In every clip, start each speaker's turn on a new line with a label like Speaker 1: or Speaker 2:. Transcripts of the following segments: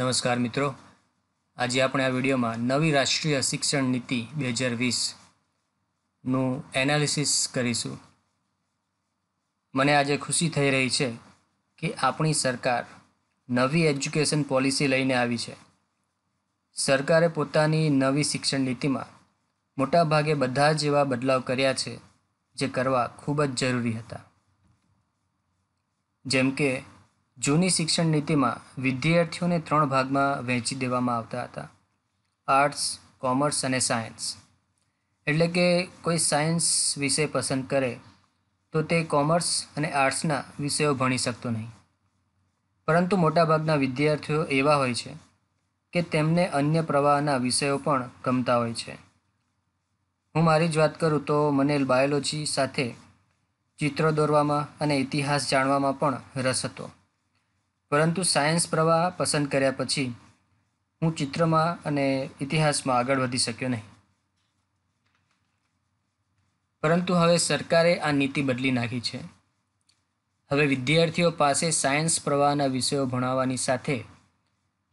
Speaker 1: નમસ્કાર મિત્રો આજે આપણે આ વિડીયોમાં નવી રાષ્ટ્રીય શિક્ષણ નીતિ બે હજાર વીસનું એનાલિસિસ કરીશું મને આજે ખુશી થઈ રહી છે કે આપણી સરકાર નવી એજ્યુકેશન પોલિસી લઈને આવી છે સરકારે પોતાની નવી શિક્ષણ નીતિમાં મોટાભાગે બધા જ એવા બદલાવ કર્યા છે જે કરવા ખૂબ જ જરૂરી હતા જેમ કે જૂની શિક્ષણ નીતિમાં વિદ્યાર્થીઓને ત્રણ ભાગમાં વહેંચી દેવામાં આવતા હતા આર્ટ્સ કોમર્સ અને સાયન્સ એટલે કે કોઈ સાયન્સ વિષય પસંદ કરે તો તે કોમર્સ અને આર્ટ્સના વિષયો ભણી શકતો નહીં પરંતુ મોટાભાગના વિદ્યાર્થીઓ એવા હોય છે કે તેમને અન્ય પ્રવાહના વિષયો પણ ગમતા હોય છે હું મારી જ વાત કરું તો મને બાયોલોજી સાથે ચિત્ર દોરવામાં અને ઇતિહાસ જાણવામાં પણ રસ હતો પરંતુ સાયન્સ પ્રવાહ પસંદ કર્યા પછી હું ચિત્રમાં અને ઇતિહાસમાં આગળ વધી શક્યો નહીં પરંતુ હવે સરકારે આ નીતિ બદલી નાખી છે હવે વિદ્યાર્થીઓ પાસે સાયન્સ પ્રવાહના વિષયો ભણાવવાની સાથે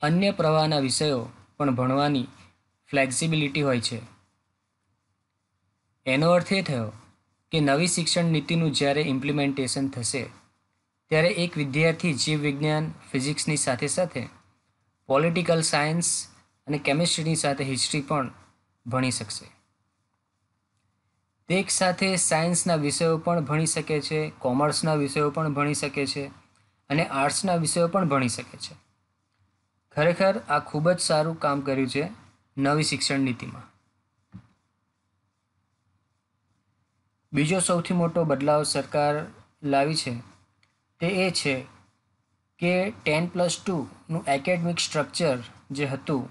Speaker 1: અન્ય પ્રવાહના વિષયો પણ ભણવાની ફ્લેક્સિબિલિટી હોય છે એનો અર્થ એ થયો કે નવી શિક્ષણ નીતિનું જ્યારે ઇમ્પ્લિમેન્ટેશન થશે ત્યારે એક વિદ્યાર્થી જીવવિજ્ઞાન ફિઝિક્સની સાથે સાથે પોલિટિકલ સાયન્સ અને કેમિસ્ટ્રીની સાથે હિસ્ટ્રી પણ ભણી શકશે તે એક સાથે સાયન્સના વિષયો પણ ભણી શકે છે કોમર્સના વિષયો પણ ભણી શકે છે અને આર્ટ્સના વિષયો પણ ભણી શકે છે ખરેખર આ ખૂબ જ સારું કામ કર્યું છે નવી શિક્ષણ નીતિમાં બીજો સૌથી મોટો બદલાવ સરકાર લાવી છે તે એ છે કે ટેન પ્લસ ટુનું એકેડમિક સ્ટ્રક્ચર જે હતું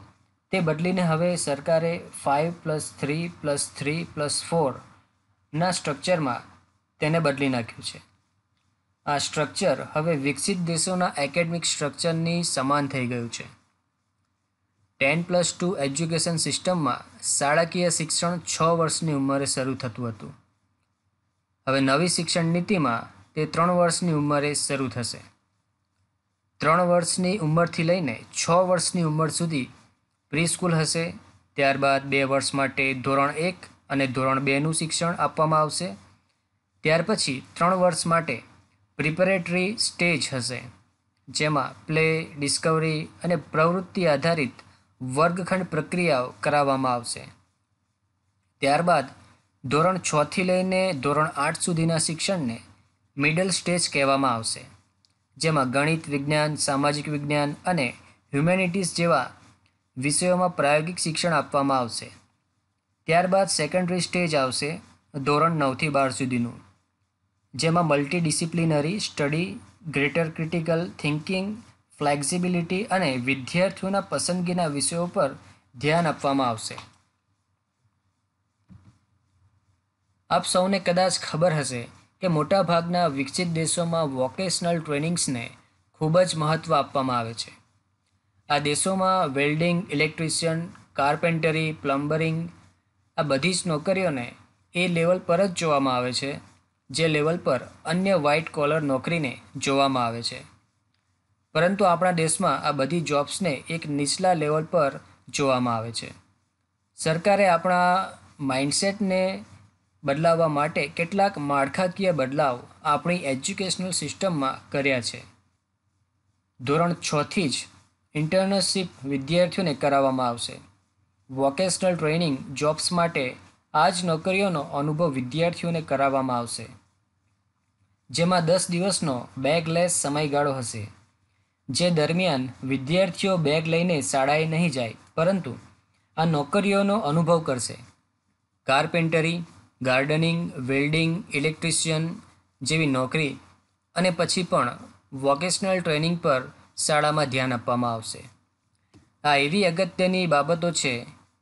Speaker 1: તે બદલીને હવે સરકારે five plus three plus three plus ફોરના સ્ટ્રક્ચરમાં તેને બદલી નાખ્યું છે આ સ્ટ્રક્ચર હવે વિકસિત દેશોના એકેડમિક સ્ટ્રક્ચરની સમાન થઈ ગયું છે ટેન પ્લસ ટુ એજ્યુકેશન સિસ્ટમમાં શાળાકીય શિક્ષણ છ વર્ષની ઉંમરે શરૂ થતું હતું હવે નવી શિક્ષણ નીતિમાં તે ત્રણ વર્ષની ઉંમરે શરૂ થશે ત્રણ વર્ષની ઉંમરથી લઈને છ વર્ષની ઉંમર સુધી પ્રીસ્કૂલ હશે ત્યારબાદ બે વર્ષ માટે ધોરણ એક અને ધોરણ બેનું શિક્ષણ આપવામાં આવશે ત્યાર પછી ત્રણ વર્ષ માટે પ્રિપેરેટરી સ્ટેજ હશે જેમાં પ્લે ડિસ્કવરી અને પ્રવૃત્તિ આધારિત વર્ગખંડ પ્રક્રિયાઓ કરાવવામાં આવશે ત્યારબાદ ધોરણ છથી લઈને ધોરણ આઠ સુધીના શિક્ષણને મિડલ સ્ટેજ કહેવામાં આવશે જેમાં ગણિત વિજ્ઞાન સામાજિક વિજ્ઞાન અને હ્યુમેનિટીઝ જેવા વિષયોમાં પ્રાયોગિક શિક્ષણ આપવામાં આવશે ત્યારબાદ સેકન્ડરી સ્ટેજ આવશે ધોરણ નવથી બાર સુધીનું જેમાં multi disciplinary study greater critical thinking flexibility અને વિદ્યાર્થીઓના પસંદગીના વિષયો પર ધ્યાન આપવામાં આવશે આપ સૌને કદાચ ખબર હશે કે મોટાભાગના વિકસિત દેશોમાં વોકેશનલ ટ્રેનિંગ્સને ખૂબ જ મહત્ત્વ આપવામાં આવે છે આ દેશોમાં વેલ્ડિંગ ઇલેક્ટ્રિશિયન કાર્પેન્ટરી પ્લમ્બરિંગ આ બધી જ નોકરીઓને એ લેવલ પર જ જોવામાં આવે છે જે લેવલ પર અન્ય વ્હાઇટ કોલર નોકરીને જોવામાં આવે છે પરંતુ આપણા દેશમાં આ બધી જોબ્સને એક નીચલા લેવલ પર જોવામાં આવે છે સરકારે આપણા માઇન્ડસેટને બદલાવવા માટે કેટલાક માળખાકીય બદલાવ આપણી એજ્યુકેશનલ સિસ્ટમમાં કર્યા છે ધોરણ છથી જ ઇન્ટર્નશીપ વિદ્યાર્થીઓને કરાવવામાં આવશે વોકેશનલ ટ્રેનિંગ જોબ્સ માટે આ જ નોકરીઓનો અનુભવ વિદ્યાર્થીઓને કરાવવામાં આવશે જેમાં દસ દિવસનો બેગલેસ સમયગાળો હશે જે દરમિયાન વિદ્યાર્થીઓ બેગ લઈને શાળાએ નહીં જાય પરંતુ આ નોકરીઓનો અનુભવ કરશે કાર્પેન્ટરી ગાર્ડનિંગ વેલ્ડિંગ ઇલેક્ટ્રિશિયન જેવી નોકરી અને પછી પણ વોકેશનલ ટ્રેનિંગ પર શાળામાં ધ્યાન આપવામાં આવશે આ એવી અગત્યની બાબતો છે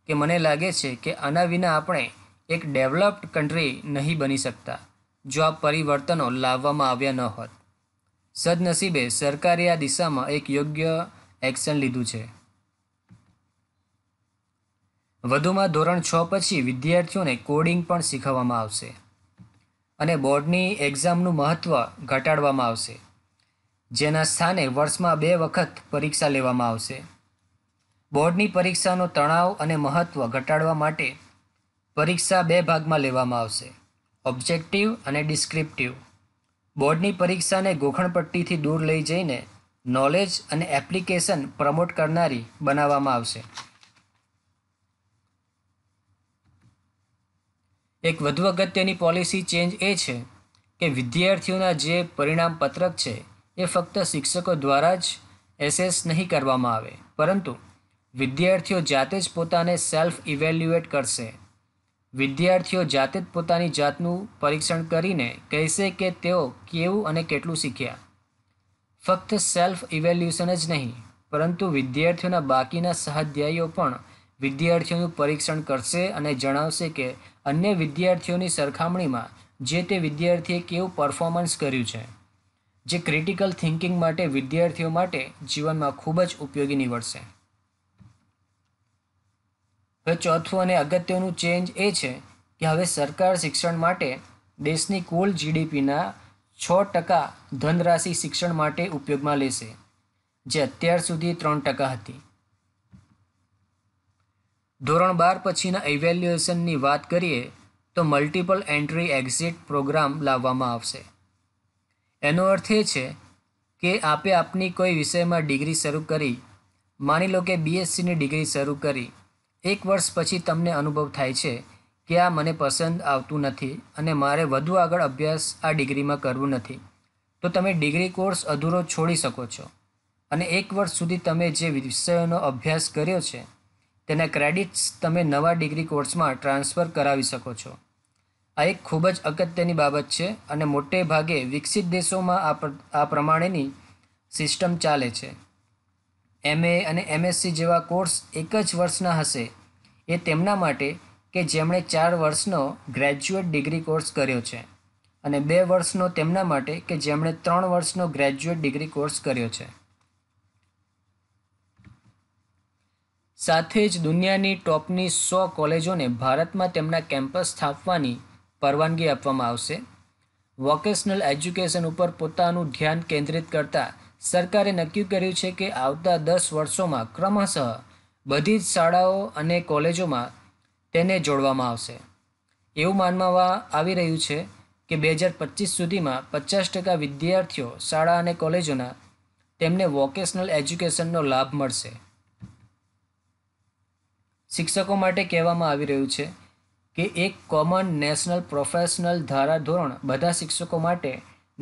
Speaker 1: કે મને લાગે છે કે આના વિના આપણે એક ડેવલપ્ડ કન્ટ્રી નહીં બની શકતા જો આ પરિવર્તનો લાવવામાં આવ્યા ન હોત સદનસીબે સરકારે આ દિશામાં એક યોગ્ય એક્શન લીધું છે વધુમાં ધોરણ છ પછી વિદ્યાર્થીઓને કોડિંગ પણ શીખવવામાં આવશે અને બોર્ડની એક્ઝામનું મહત્ત્વ ઘટાડવામાં આવશે જેના સ્થાને વર્ષમાં બે વખત પરીક્ષા લેવામાં આવશે બોર્ડની પરીક્ષાનો તણાવ અને મહત્ત્વ ઘટાડવા માટે પરીક્ષા બે ભાગમાં લેવામાં આવશે ઓબ્જેક્ટિવ અને ડિસ્ક્રિપ્ટિવ બોર્ડની પરીક્ષાને ગોખણપટ્ટીથી દૂર લઈ જઈને નોલેજ અને એપ્લિકેશન પ્રમોટ કરનારી બનાવવામાં આવશે એક વધુ અગત્યની પોલિસી ચેન્જ એ છે કે વિદ્યાર્થીઓના જે પરિણામ પત્રક છે એ ફક્ત શિક્ષકો દ્વારા જ એસેસ નહીં કરવામાં આવે પરંતુ વિદ્યાર્થીઓ જાતે જ પોતાને સેલ્ફ ઇવેલ્યુએટ કરશે વિદ્યાર્થીઓ જાતે જ પોતાની જાતનું પરીક્ષણ કરીને કહેશે કે તેઓ કેવું અને કેટલું શીખ્યા ફક્ત સેલ્ફ ઇવેલ્યુશન જ નહીં પરંતુ વિદ્યાર્થીઓના બાકીના સહાધ્યાયીઓ પણ વિદ્યાર્થીઓનું પરીક્ષણ કરશે અને જણાવશે કે અન્ય વિદ્યાર્થીઓની સરખામણીમાં જે તે વિદ્યાર્થીએ કેવું પરફોર્મન્સ કર્યું છે જે ક્રિટિકલ થિંકિંગ માટે વિદ્યાર્થીઓ માટે જીવનમાં ખૂબ જ ઉપયોગી નીવડશે હવે ચોથું અને અગત્યનું ચેન્જ એ છે કે હવે સરકાર શિક્ષણ માટે દેશની કુલ જીડીપીના છ ટકા ધનરાશિ શિક્ષણ માટે ઉપયોગમાં લેશે જે અત્યાર સુધી ત્રણ ટકા હતી ધોરણ બાર પછીના ઇવેલ્યુએશનની વાત કરીએ તો મલ્ટિપલ એન્ટ્રી એક્ઝિટ પ્રોગ્રામ લાવવામાં આવશે એનો અર્થ એ છે કે આપે આપની કોઈ વિષયમાં ડિગ્રી શરૂ કરી માની લો કે બીએસસીની ડિગ્રી શરૂ કરી એક વર્ષ પછી તમને અનુભવ થાય છે કે આ મને પસંદ આવતું નથી અને મારે વધુ આગળ અભ્યાસ આ ડિગ્રીમાં કરવું નથી તો તમે ડિગ્રી કોર્સ અધૂરો છોડી શકો છો અને એક વર્ષ સુધી તમે જે વિષયોનો અભ્યાસ કર્યો છે તેના ક્રેડિટ્સ તમે નવા ડિગ્રી કોર્સમાં ટ્રાન્સફર કરાવી શકો છો આ એક ખૂબ જ અગત્યની બાબત છે અને મોટે ભાગે વિકસિત દેશોમાં આ પ્રમાણેની સિસ્ટમ ચાલે છે એમએ અને એમએસસી જેવા કોર્સ એક જ વર્ષના હશે એ તેમના માટે કે જેમણે ચાર વર્ષનો ગ્રેજ્યુએટ ડિગ્રી કોર્સ કર્યો છે અને બે વર્ષનો તેમના માટે કે જેમણે ત્રણ વર્ષનો ગ્રેજ્યુએટ ડિગ્રી કોર્સ કર્યો છે સાથે જ દુનિયાની ટોપની સો કોલેજોને ભારતમાં તેમના કેમ્પસ સ્થાપવાની પરવાનગી આપવામાં આવશે વોકેશનલ એજ્યુકેશન ઉપર પોતાનું ધ્યાન કેન્દ્રિત કરતા સરકારે નક્કી કર્યું છે કે આવતા દસ વર્ષોમાં ક્રમશઃ બધી જ શાળાઓ અને કોલેજોમાં તેને જોડવામાં આવશે એવું માનવામાં આવી રહ્યું છે કે બે હજાર પચીસ સુધીમાં પચાસ ટકા વિદ્યાર્થીઓ શાળા અને કોલેજોના તેમને વોકેશનલ એજ્યુકેશનનો લાભ મળશે શિક્ષકો માટે કહેવામાં આવી રહ્યું છે કે એક કોમન નેશનલ પ્રોફેશનલ ધારા ધોરણ બધા શિક્ષકો માટે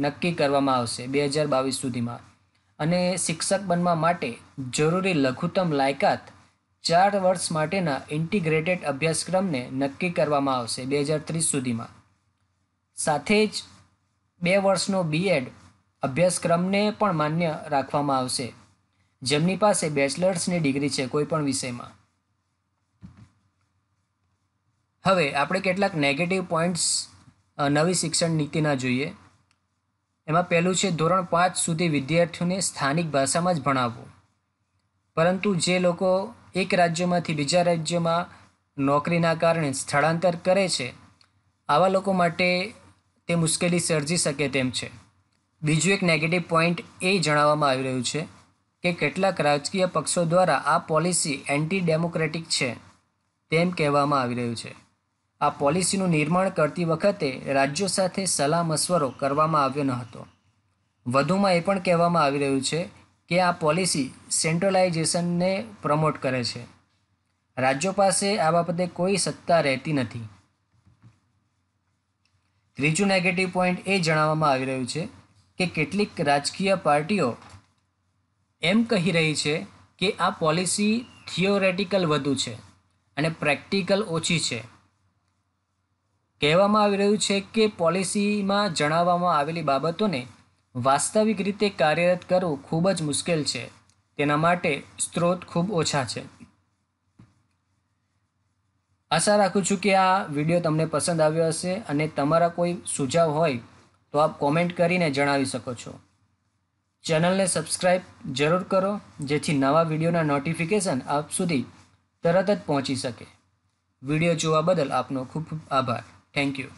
Speaker 1: નક્કી કરવામાં આવશે બે હજાર બાવીસ સુધીમાં અને શિક્ષક બનવા માટે જરૂરી લઘુત્તમ લાયકાત ચાર વર્ષ માટેના ઇન્ટિગ્રેટેડ અભ્યાસક્રમને નક્કી કરવામાં આવશે બે હજાર ત્રીસ સુધીમાં સાથે જ બે વર્ષનો બીએડ અભ્યાસક્રમને પણ માન્ય રાખવામાં આવશે જેમની પાસે બેચલર્સની ડિગ્રી છે કોઈપણ વિષયમાં હવે આપણે કેટલાક નેગેટિવ પોઈન્ટ્સ નવી શિક્ષણ નીતિના જોઈએ એમાં પહેલું છે ધોરણ પાંચ સુધી વિદ્યાર્થીઓને સ્થાનિક ભાષામાં જ ભણાવવું પરંતુ જે લોકો એક રાજ્યમાંથી બીજા રાજ્યમાં નોકરીના કારણે સ્થળાંતર કરે છે આવા લોકો માટે તે મુશ્કેલી સર્જી શકે તેમ છે બીજું એક નેગેટિવ પોઈન્ટ એ જણાવવામાં આવી રહ્યું છે કે કેટલાક રાજકીય પક્ષો દ્વારા આ પોલિસી એન્ટી ડેમોક્રેટિક છે તેમ કહેવામાં આવી રહ્યું છે આ પોલિસીનું નિર્માણ કરતી વખતે રાજ્યો સાથે સલાહ મશવરો કરવામાં આવ્યો ન હતો વધુમાં એ પણ કહેવામાં આવી રહ્યું છે કે આ પોલિસી સેન્ટ્રલાઇઝેશનને પ્રમોટ કરે છે રાજ્યો પાસે આ બાબતે કોઈ સત્તા રહેતી નથી ત્રીજું નેગેટિવ પોઈન્ટ એ જણાવવામાં આવી રહ્યું છે કે કેટલીક રાજકીય પાર્ટીઓ એમ કહી રહી છે કે આ પોલિસી થિયોરેટિકલ વધુ છે અને પ્રેક્ટિકલ ઓછી છે કહેવામાં આવી રહ્યું છે કે પોલિસીમાં જણાવવામાં આવેલી બાબતોને વાસ્તવિક રીતે કાર્યરત કરવું ખૂબ જ મુશ્કેલ છે તેના માટે સ્ત્રોત ખૂબ ઓછા છે આશા રાખું છું કે આ વિડીયો તમને પસંદ આવ્યો હશે અને તમારા કોઈ સુઝાવ હોય તો આપ કોમેન્ટ કરીને જણાવી શકો છો ચેનલને સબસ્ક્રાઈબ જરૂર કરો જેથી નવા વિડીયોના નોટિફિકેશન આપ સુધી તરત જ પહોંચી શકે વિડીયો જોવા બદલ આપનો ખૂબ ખૂબ આભાર Thank you.